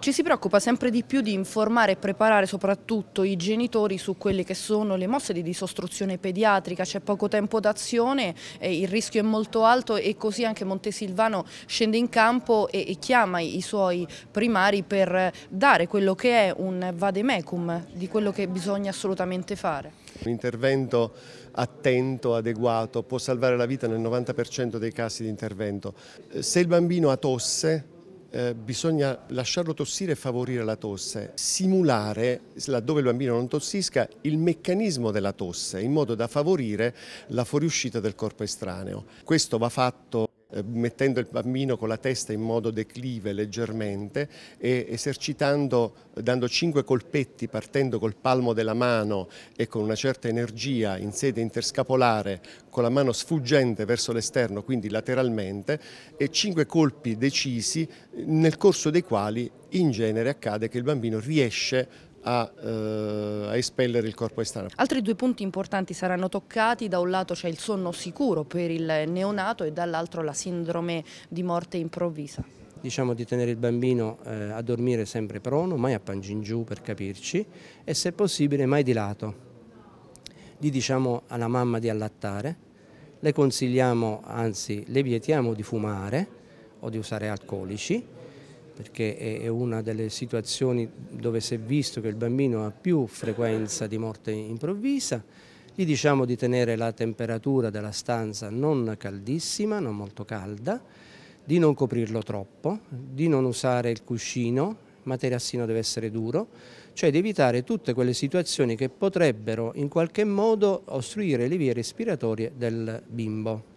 Ci si preoccupa sempre di più di informare e preparare soprattutto i genitori su quelle che sono le mosse di disostruzione pediatrica, c'è poco tempo d'azione, il rischio è molto alto e così anche Montesilvano scende in campo e chiama i suoi primari per dare quello che è un vademecum di quello che bisogna assolutamente fare. Un intervento attento, adeguato, può salvare la vita nel 90% dei casi di intervento. Se il bambino ha tosse, eh, bisogna lasciarlo tossire e favorire la tosse, simulare, laddove il bambino non tossisca, il meccanismo della tosse in modo da favorire la fuoriuscita del corpo estraneo. Questo va fatto eh, mettendo il bambino con la testa in modo declive leggermente e esercitando, dando cinque colpetti partendo col palmo della mano e con una certa energia in sede interscapolare con la mano sfuggente verso l'esterno, quindi lateralmente, e cinque colpi decisi nel corso dei quali in genere accade che il bambino riesce a, eh, a, espellere il corpo estraneo. Altri due punti importanti saranno toccati, da un lato c'è il sonno sicuro per il neonato e dall'altro la sindrome di morte improvvisa. Diciamo di tenere il bambino eh, a dormire sempre prono, mai a pancia in giù per capirci e se possibile mai di lato. Gli diciamo alla mamma di allattare, le consigliamo, anzi le vietiamo di fumare o di usare alcolici perché è una delle situazioni dove si è visto che il bambino ha più frequenza di morte improvvisa. Gli diciamo di tenere la temperatura della stanza non caldissima, non molto calda, di non coprirlo troppo, di non usare il cuscino, il materassino deve essere duro, cioè di evitare tutte quelle situazioni che potrebbero in qualche modo ostruire le vie respiratorie del bimbo.